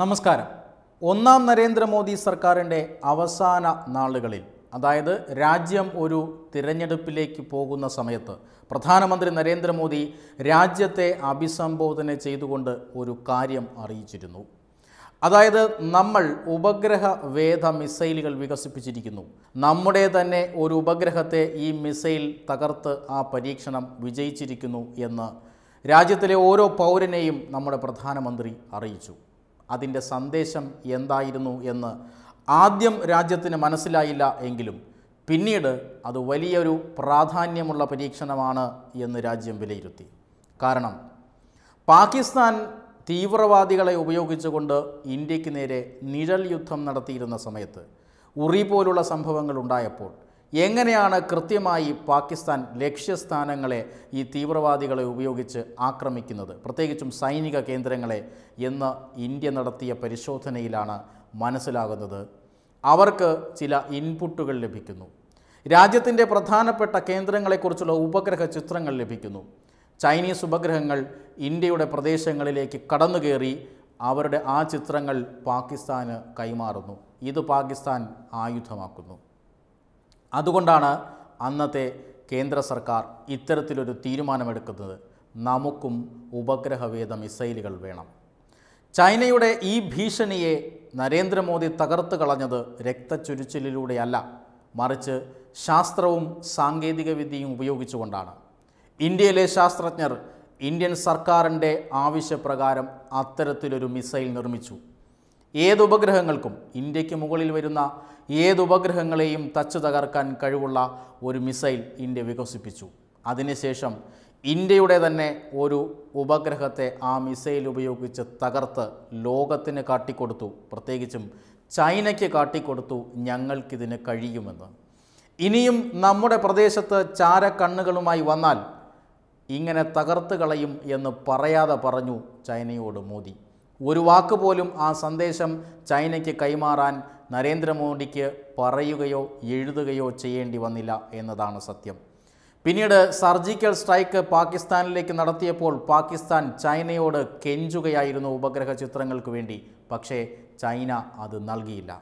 നമസ്കാരം ഒന്നാം നരേന്ദ്രമോദി സർക്കാരിൻ്റെ അവസാന നാളുകളിൽ അതായത് രാജ്യം ഒരു തിരഞ്ഞെടുപ്പിലേക്ക് പോകുന്ന സമയത്ത് പ്രധാനമന്ത്രി നരേന്ദ്രമോദി രാജ്യത്തെ അഭിസംബോധന ചെയ്തുകൊണ്ട് ഒരു കാര്യം അറിയിച്ചിരുന്നു അതായത് നമ്മൾ ഉപഗ്രഹ വേദ മിസൈലുകൾ വികസിപ്പിച്ചിരിക്കുന്നു നമ്മുടെ തന്നെ ഒരു ഉപഗ്രഹത്തെ ഈ മിസൈൽ തകർത്ത് ആ പരീക്ഷണം വിജയിച്ചിരിക്കുന്നു എന്ന് രാജ്യത്തിലെ ഓരോ പൗരനെയും നമ്മുടെ പ്രധാനമന്ത്രി അറിയിച്ചു അതിൻ്റെ സന്ദേശം എന്തായിരുന്നു എന്ന് ആദ്യം രാജ്യത്തിന് മനസ്സിലായില്ല എങ്കിലും പിന്നീട് അത് വലിയൊരു പ്രാധാന്യമുള്ള പരീക്ഷണമാണ് എന്ന് രാജ്യം വിലയിരുത്തി കാരണം പാകിസ്ഥാൻ തീവ്രവാദികളെ ഉപയോഗിച്ചുകൊണ്ട് ഇന്ത്യക്ക് നേരെ നിഴൽ യുദ്ധം നടത്തിയിരുന്ന സമയത്ത് ഉറി പോലുള്ള സംഭവങ്ങൾ ഉണ്ടായപ്പോൾ എങ്ങനെയാണ് കൃത്യമായി പാകിസ്ഥാൻ ലക്ഷ്യസ്ഥാനങ്ങളെ ഈ തീവ്രവാദികളെ ഉപയോഗിച്ച് ആക്രമിക്കുന്നത് പ്രത്യേകിച്ചും സൈനിക കേന്ദ്രങ്ങളെ എന്ന് ഇന്ത്യ നടത്തിയ പരിശോധനയിലാണ് മനസ്സിലാകുന്നത് അവർക്ക് ചില ഇൻപുട്ടുകൾ ലഭിക്കുന്നു രാജ്യത്തിൻ്റെ പ്രധാനപ്പെട്ട കേന്ദ്രങ്ങളെക്കുറിച്ചുള്ള ഉപഗ്രഹ ചിത്രങ്ങൾ ലഭിക്കുന്നു ചൈനീസ് ഉപഗ്രഹങ്ങൾ ഇന്ത്യയുടെ പ്രദേശങ്ങളിലേക്ക് കടന്നുകയറി അവരുടെ ആ ചിത്രങ്ങൾ പാകിസ്ഥാന് കൈമാറുന്നു ഇത് പാകിസ്ഥാൻ ആയുധമാക്കുന്നു അതുകൊണ്ടാണ് അന്നത്തെ കേന്ദ്ര സർക്കാർ ഇത്തരത്തിലൊരു തീരുമാനമെടുക്കുന്നത് നമുക്കും ഉപഗ്രഹവേദ മിസൈലുകൾ വേണം ചൈനയുടെ ഈ ഭീഷണിയെ നരേന്ദ്രമോദി തകർത്ത് കളഞ്ഞത് രക്തച്ചൊരിച്ചിലൂടെയല്ല മറിച്ച് ശാസ്ത്രവും സാങ്കേതികവിദ്യയും ഉപയോഗിച്ചുകൊണ്ടാണ് ഇന്ത്യയിലെ ശാസ്ത്രജ്ഞർ ഇന്ത്യൻ സർക്കാരിൻ്റെ ആവശ്യപ്രകാരം അത്തരത്തിലൊരു മിസൈൽ നിർമ്മിച്ചു ഏതുപഗ്രഹങ്ങൾക്കും ഉപഗ്രഹങ്ങൾക്കും ഇന്ത്യക്ക് മുകളിൽ വരുന്ന ഏതുപഗ്രഹങ്ങളെയും ഉപഗ്രഹങ്ങളെയും തച്ചു തകർക്കാൻ കഴിവുള്ള ഒരു മിസൈൽ ഇന്ത്യ വികസിപ്പിച്ചു അതിനുശേഷം ഇന്ത്യയുടെ തന്നെ ഒരു ഉപഗ്രഹത്തെ ആ മിസൈൽ ഉപയോഗിച്ച് തകർത്ത് ലോകത്തിന് കാട്ടിക്കൊടുത്തു പ്രത്യേകിച്ചും ചൈനയ്ക്ക് കാട്ടിക്കൊടുത്തു ഞങ്ങൾക്കിതിന് കഴിയുമെന്ന് ഇനിയും നമ്മുടെ പ്രദേശത്ത് ചാരക്കണ്ണുകളുമായി വന്നാൽ ഇങ്ങനെ തകർത്ത് കളയും എന്ന് പറയാതെ പറഞ്ഞു ചൈനയോട് മോദി ഒരു വാക്ക് പോലും ആ സന്ദേശം ചൈനയ്ക്ക് കൈമാറാൻ നരേന്ദ്രമോദിക്ക് പറയുകയോ എഴുതുകയോ ചെയ്യേണ്ടി വന്നില്ല എന്നതാണ് സത്യം പിന്നീട് സർജിക്കൽ സ്ട്രൈക്ക് പാകിസ്ഥാനിലേക്ക് നടത്തിയപ്പോൾ പാകിസ്ഥാൻ ചൈനയോട് കെഞ്ചുകയായിരുന്നു ഉപഗ്രഹ ചിത്രങ്ങൾക്ക് വേണ്ടി പക്ഷേ ചൈന അത് നൽകിയില്ല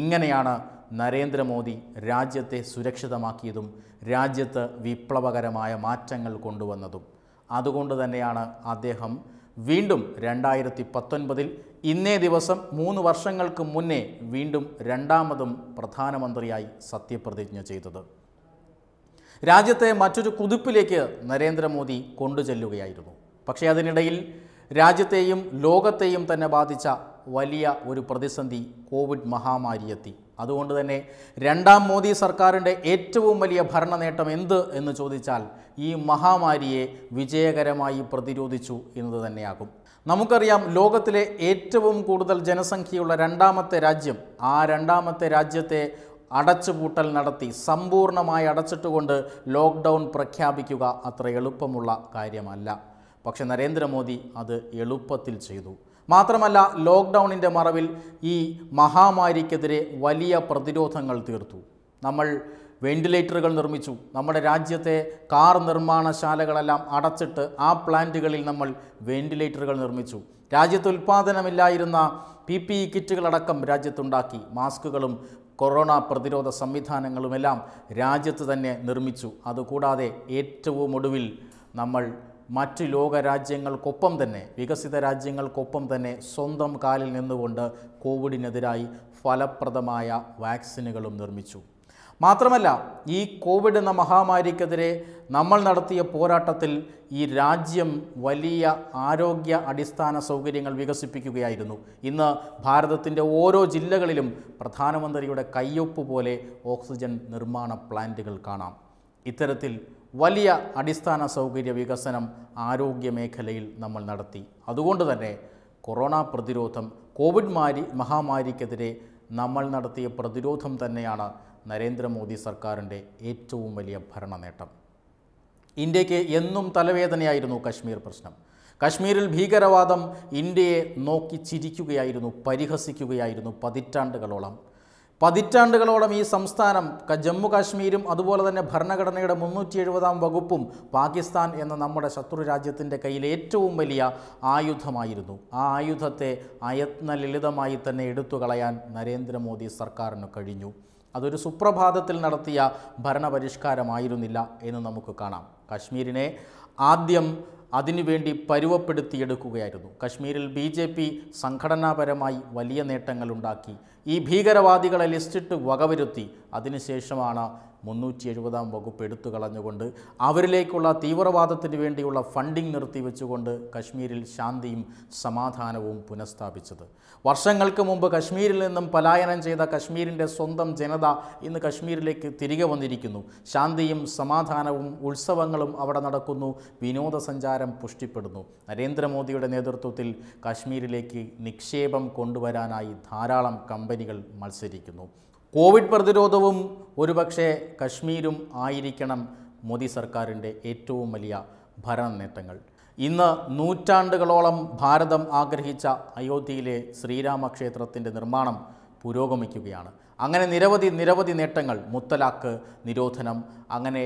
ഇങ്ങനെയാണ് നരേന്ദ്രമോദി രാജ്യത്തെ സുരക്ഷിതമാക്കിയതും രാജ്യത്ത് വിപ്ലവകരമായ മാറ്റങ്ങൾ കൊണ്ടുവന്നതും അതുകൊണ്ട് തന്നെയാണ് അദ്ദേഹം വീണ്ടും രണ്ടായിരത്തി പത്തൊൻപതിൽ ഇന്നേ ദിവസം മൂന്ന് വർഷങ്ങൾക്ക് മുന്നേ വീണ്ടും രണ്ടാമതും പ്രധാനമന്ത്രിയായി സത്യപ്രതിജ്ഞ ചെയ്തത് രാജ്യത്തെ മറ്റൊരു കുതിപ്പിലേക്ക് നരേന്ദ്രമോദി കൊണ്ടുചെല്ലുകയായിരുന്നു പക്ഷേ അതിനിടയിൽ രാജ്യത്തെയും ലോകത്തെയും തന്നെ ബാധിച്ച വലിയ ഒരു പ്രതിസന്ധി കോവിഡ് മഹാമാരിയെത്തി അതുകൊണ്ട് തന്നെ രണ്ടാം മോദി സർക്കാരിൻ്റെ ഏറ്റവും വലിയ ഭരണ നേട്ടം എന്ത് എന്ന് ചോദിച്ചാൽ ഈ മഹാമാരിയെ വിജയകരമായി പ്രതിരോധിച്ചു എന്നത് തന്നെയാകും നമുക്കറിയാം ലോകത്തിലെ ഏറ്റവും കൂടുതൽ ജനസംഖ്യയുള്ള രണ്ടാമത്തെ രാജ്യം ആ രണ്ടാമത്തെ രാജ്യത്തെ അടച്ചുപൂട്ടൽ നടത്തി സമ്പൂർണ്ണമായി അടച്ചിട്ടുകൊണ്ട് ലോക്ക്ഡൗൺ പ്രഖ്യാപിക്കുക അത്ര എളുപ്പമുള്ള കാര്യമല്ല പക്ഷെ നരേന്ദ്രമോദി അത് എളുപ്പത്തിൽ ചെയ്തു മാത്രമല്ല ലോക്ക്ഡൗണിൻ്റെ മറവിൽ ഈ മഹാമാരിക്കെതിരെ വലിയ പ്രതിരോധങ്ങൾ തീർത്തു നമ്മൾ വെന്റിലേറ്ററുകൾ നിർമ്മിച്ചു നമ്മുടെ രാജ്യത്തെ കാർ നിർമ്മാണശാലകളെല്ലാം അടച്ചിട്ട് ആ പ്ലാന്റുകളിൽ നമ്മൾ വെന്റിലേറ്ററുകൾ നിർമ്മിച്ചു രാജ്യത്ത് ഉൽപ്പാദനമില്ലായിരുന്ന പി പി ഇ കിറ്റുകളടക്കം രാജ്യത്തുണ്ടാക്കി മാസ്കുകളും കൊറോണ പ്രതിരോധ സംവിധാനങ്ങളുമെല്ലാം രാജ്യത്ത് തന്നെ നിർമ്മിച്ചു അതുകൂടാതെ ഏറ്റവും ഒടുവിൽ നമ്മൾ മറ്റ് ലോകരാജ്യങ്ങൾക്കൊപ്പം തന്നെ വികസിത രാജ്യങ്ങൾക്കൊപ്പം തന്നെ സ്വന്തം കാലിൽ നിന്നുകൊണ്ട് കോവിഡിനെതിരായി ഫലപ്രദമായ വാക്സിനുകളും നിർമ്മിച്ചു മാത്രമല്ല ഈ കോവിഡ് എന്ന മഹാമാരിക്കെതിരെ നമ്മൾ നടത്തിയ പോരാട്ടത്തിൽ ഈ രാജ്യം വലിയ ആരോഗ്യ അടിസ്ഥാന സൗകര്യങ്ങൾ വികസിപ്പിക്കുകയായിരുന്നു ഇന്ന് ഭാരതത്തിൻ്റെ ഓരോ ജില്ലകളിലും പ്രധാനമന്ത്രിയുടെ കയ്യൊപ്പ് പോലെ ഓക്സിജൻ നിർമ്മാണ പ്ലാന്റുകൾ കാണാം ഇത്തരത്തിൽ വലിയ അടിസ്ഥാന സൗകര്യ വികസനം ആരോഗ്യ മേഖലയിൽ നമ്മൾ നടത്തി അതുകൊണ്ട് തന്നെ കൊറോണ പ്രതിരോധം കോവിഡ് മാരി മഹാമാരിക്കെതിരെ നമ്മൾ നടത്തിയ പ്രതിരോധം തന്നെയാണ് നരേന്ദ്രമോദി സർക്കാരിൻ്റെ ഏറ്റവും വലിയ ഭരണ നേട്ടം ഇന്ത്യക്ക് എന്നും തലവേദനയായിരുന്നു കശ്മീർ പ്രശ്നം കശ്മീരിൽ ഭീകരവാദം ഇന്ത്യയെ നോക്കി ചിരിക്കുകയായിരുന്നു പരിഹസിക്കുകയായിരുന്നു പതിറ്റാണ്ടുകളോളം പതിറ്റാണ്ടുകളോളം ഈ സംസ്ഥാനം ജമ്മു കാശ്മീരും അതുപോലെ തന്നെ ഭരണഘടനയുടെ മുന്നൂറ്റി എഴുപതാം വകുപ്പും പാകിസ്ഥാൻ എന്ന നമ്മുടെ ശത്രു രാജ്യത്തിൻ്റെ കയ്യിൽ ഏറ്റവും വലിയ ആയുധമായിരുന്നു ആ ആയുധത്തെ അയത്ന ലളിതമായി തന്നെ എടുത്തു കളയാൻ നരേന്ദ്രമോദി സർക്കാരിന് കഴിഞ്ഞു അതൊരു സുപ്രഭാതത്തിൽ നടത്തിയ ഭരണപരിഷ്കാരമായിരുന്നില്ല എന്ന് നമുക്ക് കാണാം കാശ്മീരിനെ ആദ്യം അതിനുവേണ്ടി പരുവപ്പെടുത്തിയെടുക്കുകയായിരുന്നു കശ്മീരിൽ ബി ജെ പി സംഘടനാപരമായി വലിയ നേട്ടങ്ങളുണ്ടാക്കി ഈ ഭീകരവാദികളെ ലിസ്റ്റിട്ട് വകവരുത്തി അതിനുശേഷമാണ് മുന്നൂറ്റി എഴുപതാം വകുപ്പ് എടുത്തു കളഞ്ഞുകൊണ്ട് അവരിലേക്കുള്ള തീവ്രവാദത്തിന് വേണ്ടിയുള്ള ഫണ്ടിംഗ് നിർത്തിവെച്ചുകൊണ്ട് കശ്മീരിൽ ശാന്തിയും സമാധാനവും പുനഃസ്ഥാപിച്ചത് വർഷങ്ങൾക്ക് മുമ്പ് കശ്മീരിൽ നിന്നും പലായനം ചെയ്ത കശ്മീരിൻ്റെ സ്വന്തം ജനത ഇന്ന് കശ്മീരിലേക്ക് തിരികെ വന്നിരിക്കുന്നു ശാന്തിയും സമാധാനവും ഉത്സവങ്ങളും അവിടെ നടക്കുന്നു വിനോദസഞ്ചാരം പുഷ്ടിപ്പെടുന്നു നരേന്ദ്രമോദിയുടെ നേതൃത്വത്തിൽ കശ്മീരിലേക്ക് നിക്ഷേപം കൊണ്ടുവരാനായി ധാരാളം കമ്പനികൾ മത്സരിക്കുന്നു കോവിഡ് പ്രതിരോധവും ഒരുപക്ഷെ കശ്മീരും ആയിരിക്കണം മോദി സർക്കാരിൻ്റെ ഏറ്റവും വലിയ ഭരണ നേട്ടങ്ങൾ ഇന്ന് നൂറ്റാണ്ടുകളോളം ഭാരതം ആഗ്രഹിച്ച അയോധ്യയിലെ ശ്രീരാമക്ഷേത്രത്തിൻ്റെ നിർമ്മാണം പുരോഗമിക്കുകയാണ് അങ്ങനെ നിരവധി നിരവധി നേട്ടങ്ങൾ മുത്തലാക്ക് നിരോധനം അങ്ങനെ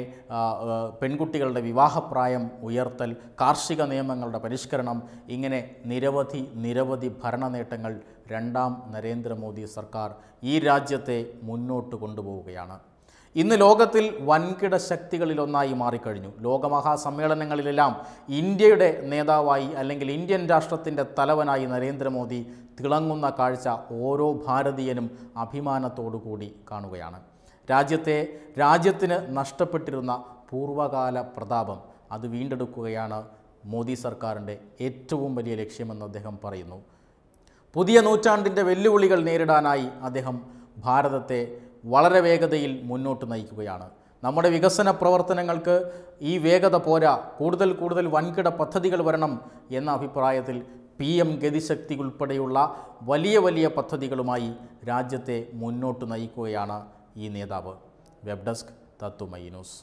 പെൺകുട്ടികളുടെ വിവാഹപ്രായം ഉയർത്തൽ കാർഷിക നിയമങ്ങളുടെ പരിഷ്കരണം ഇങ്ങനെ നിരവധി നിരവധി ഭരണ നേട്ടങ്ങൾ രണ്ടാം നരേന്ദ്രമോദി സർക്കാർ ഈ രാജ്യത്തെ മുന്നോട്ട് കൊണ്ടുപോവുകയാണ് ഇന്ന് ലോകത്തിൽ വൻകിട ശക്തികളിലൊന്നായി മാറിക്കഴിഞ്ഞു ലോകമഹാസമ്മേളനങ്ങളിലെല്ലാം ഇന്ത്യയുടെ നേതാവായി അല്ലെങ്കിൽ ഇന്ത്യൻ രാഷ്ട്രത്തിൻ്റെ തലവനായി നരേന്ദ്രമോദി തിളങ്ങുന്ന കാഴ്ച ഓരോ ഭാരതീയനും അഭിമാനത്തോടുകൂടി കൂടി കാണുകയാണ് രാജ്യത്തെ രാജ്യത്തിന് നഷ്ടപ്പെട്ടിരുന്ന പൂർവകാല പ്രതാപം അത് വീണ്ടെടുക്കുകയാണ് മോദി സർക്കാരിൻ്റെ ഏറ്റവും വലിയ ലക്ഷ്യമെന്ന് അദ്ദേഹം പറയുന്നു പുതിയ നൂറ്റാണ്ടിൻ്റെ വെല്ലുവിളികൾ നേരിടാനായി അദ്ദേഹം ഭാരതത്തെ വളരെ വേഗതയിൽ മുന്നോട്ട് നയിക്കുകയാണ് നമ്മുടെ വികസന പ്രവർത്തനങ്ങൾക്ക് ഈ വേഗത പോരാ കൂടുതൽ കൂടുതൽ വൻകിട പദ്ധതികൾ വരണം എന്ന അഭിപ്രായത്തിൽ പി എം ഗതിശക്തി ഉൾപ്പെടെയുള്ള വലിയ വലിയ പദ്ധതികളുമായി രാജ്യത്തെ മുന്നോട്ട് നയിക്കുകയാണ് ഈ നേതാവ് വെബ് ഡെസ്ക് തത്തുമൈ ന്യൂസ്